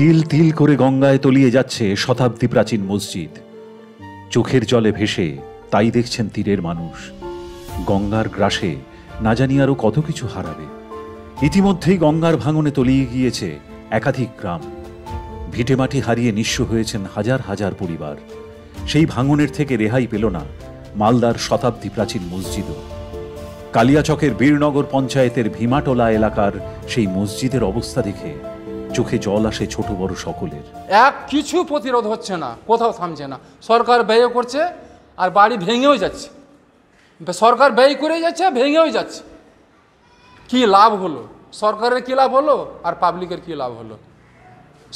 তিল তিল করে গঙ্গায় তলিয়ে যাচ্ছে শতাব্দী প্রাচীন মসজিদ চোখের জলে ভেসে তাই দেখছেন তীরের মানুষ গঙ্গার গ্রাসে না জানি আরও কত কিছু হারাবে ইতিমধ্যেই গঙ্গার ভাঙনে তলিয়ে গিয়েছে একাধিক গ্রাম ভিটেমাটি হারিয়ে নিঃস্ব হয়েছেন হাজার হাজার পরিবার সেই ভাঙনের থেকে রেহাই পেল না মালদার শতাব্দী প্রাচীন মসজিদও কালিয়াচকের বীরনগর পঞ্চায়েতের ভীমাটোলা এলাকার সেই মসজিদের অবস্থা দেখে চোখে জল আসে ছোট বড় সকলের এক কিছু প্রতিরোধ হচ্ছে না কোথাও থামছে না সরকার ব্যয় করছে আর বাড়ি ভেঙেও যাচ্ছে সরকার ব্যয় করে যাচ্ছে ভেঙেও যাচ্ছে কি লাভ হলো সরকারের কী লাভ হলো আর পাবলিকের কী লাভ হলো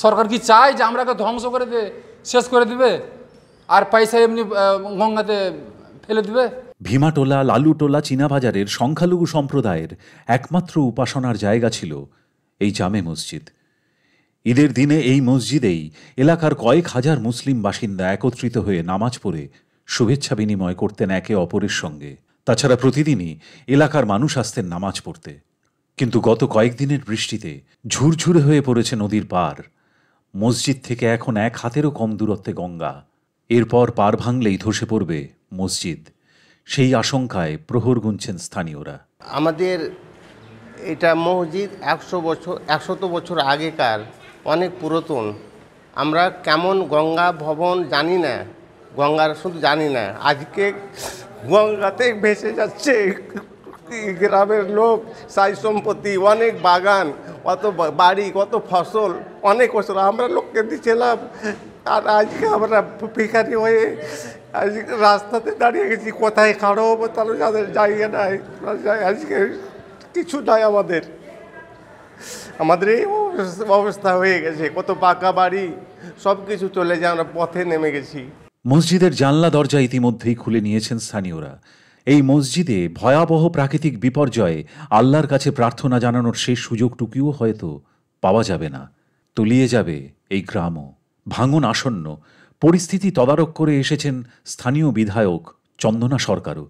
সরকার কি চায় যে আমরাকে ধ্বংস করে দে শেষ করে দেবে আর পয়সা এমনি গঙ্গাতে ফেলে দেবে ভীমাটোলা লালুটোলা চীনাবাজারের সংখ্যালঘু সম্প্রদায়ের একমাত্র উপাসনার জায়গা ছিল এই জামে মসজিদ ঈদের দিনে এই মসজিদেই এলাকার কয়েক হাজার মুসলিম বাসিন্দা একত্রিত হয়ে নামাজ পড়ে শুভেচ্ছা বিনিময় করতেন একে অপরের সঙ্গে তাছাড়া প্রতিদিনই এলাকার মানুষ আসতেন নামাজ পড়তে কিন্তু গত কয়েকদিনের বৃষ্টিতে ঝুরঝুরে হয়ে পড়েছে নদীর পার মসজিদ থেকে এখন এক হাতেরও কম দূরত্বে গঙ্গা এরপর পার ভাঙলেই ধসে পড়বে মসজিদ সেই আশঙ্কায় প্রহর গুনছেন স্থানীয়রা আমাদের এটা মসজিদ একশো বছর একশত বছর আগেকার অনেক পুরাতন আমরা কেমন গঙ্গা ভবন জানি না গঙ্গার শুধু জানি না আজকে গঙ্গাতে ভেসে যাচ্ছে গ্রামের লোক সাই সম্পত্তি অনেক বাগান কত বাড়ি কত ফসল অনেক ফসল আমরা লোককে দিচ্ছিলাম আর আজকে আমরা ভিখারি হয়ে আজকে রাস্তাতে দাঁড়িয়ে গেছি কোথায় খাড়ো তাহলে যাদের জায়গা নাই আজকে কিছু নাই আমাদের আমাদের এই অবস্থা হয়ে গেছে কত পাকা বাড়ি সব কিছু চলে যায় আমরা পথে নেমে গেছি মসজিদের জানলা দরজা ইতিমধ্যেই খুলে নিয়েছেন স্থানীয়রা এই মসজিদে ভয়াবহ প্রাকৃতিক বিপর্যয়ে আল্লাহর কাছে প্রার্থনা জানানোর সেই সুযোগটুকুও হয়তো পাওয়া যাবে না তলিয়ে যাবে এই গ্রামও ভাঙন আসন্ন পরিস্থিতি তদারক করে এসেছেন স্থানীয় বিধায়ক চন্দনা সরকারও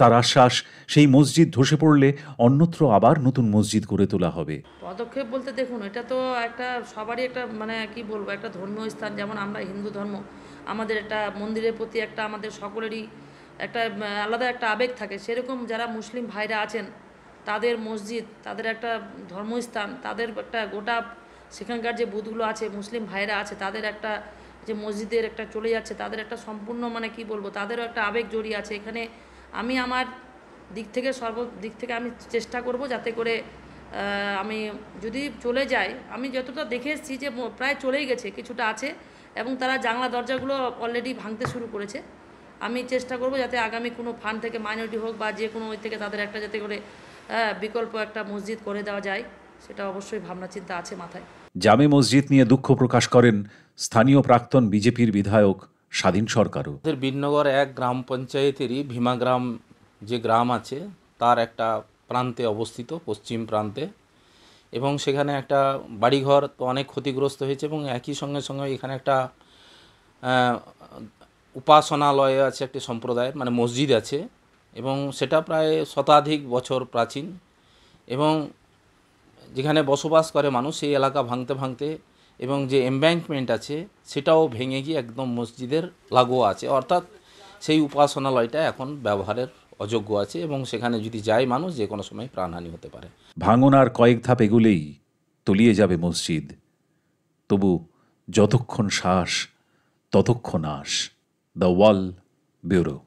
তার আশ্বাস সেই মসজিদ ধসে পড়লে অন্যত্র আবার নতুন মসজিদ গড়ে তোলা হবে পদক্ষেপ বলতে দেখুন এটা তো একটা সবারই একটা মানে কি বলবো একটা ধর্মীয় স্থান যেমন আমরা হিন্দু ধর্ম আমাদের একটা মন্দিরের প্রতি একটা আমাদের সকলেরই একটা আলাদা একটা আবেগ থাকে সেরকম যারা মুসলিম ভাইরা আছেন তাদের মসজিদ তাদের একটা ধর্মস্থান তাদের একটা গোটা সেখানকার যে বুথগুলো আছে মুসলিম ভাইরা আছে তাদের একটা যে মসজিদের একটা চলে যাচ্ছে তাদের একটা সম্পূর্ণ মানে কি বলবো তাদেরও একটা আবেগ জড়িয়ে আছে এখানে আমি আমার দিক থেকে সর্ব দিক থেকে আমি চেষ্টা করব যাতে করে আমি যদি চলে যাই আমি যতটা দেখে এসেছি যে প্রায় চলেই গেছে কিছুটা আছে এবং তারা জানলা দরজাগুলো অলরেডি ভাঙতে শুরু করেছে আমি চেষ্টা করব যাতে আগামী কোনো ফান্ড থেকে মাইনরিটি হোক বা যে কোনো ওই থেকে তাদের একটা যাতে করে বিকল্প একটা মসজিদ করে দেওয়া যায় সেটা অবশ্যই ভাবনা চিন্তা আছে মাথায় জামে মসজিদ নিয়ে দুঃখ প্রকাশ করেন স্থানীয় প্রাক্তন বিজেপির বিধায়ক স্বাধীন সরকারও বিনগর এক গ্রাম পঞ্চায়েতেরই ভীমা গ্রাম যে গ্রাম আছে তার একটা প্রান্তে অবস্থিত পশ্চিম প্রান্তে এবং সেখানে একটা বাড়িঘর তো অনেক ক্ষতিগ্রস্ত হয়েছে এবং একই সঙ্গে সঙ্গে এখানে একটা উপাসনালয় আছে একটি সম্প্রদায়ের মানে মসজিদ আছে এবং সেটা প্রায় শতাধিক বছর প্রাচীন এবং যেখানে বসবাস করে মানুষ সেই এলাকা ভাঙতে ভাঙতে এবং যে এম্ব্যাঙ্কমেন্ট আছে সেটাও ভেঙে গিয়ে একদম মসজিদের লাগোয়া আছে অর্থাৎ সেই উপাসনালয়টা এখন ব্যবহারের অযোগ্য আছে এবং সেখানে যদি যায় মানুষ যে কোনো সময় প্রাণহানি হতে পারে ভাঙন আর কয়েক ধাপ এগুলেই তলিয়ে যাবে মসজিদ তবু যতক্ষণ শ্বাস ততক্ষণ আস দ্য ওয়াল ব্যুরো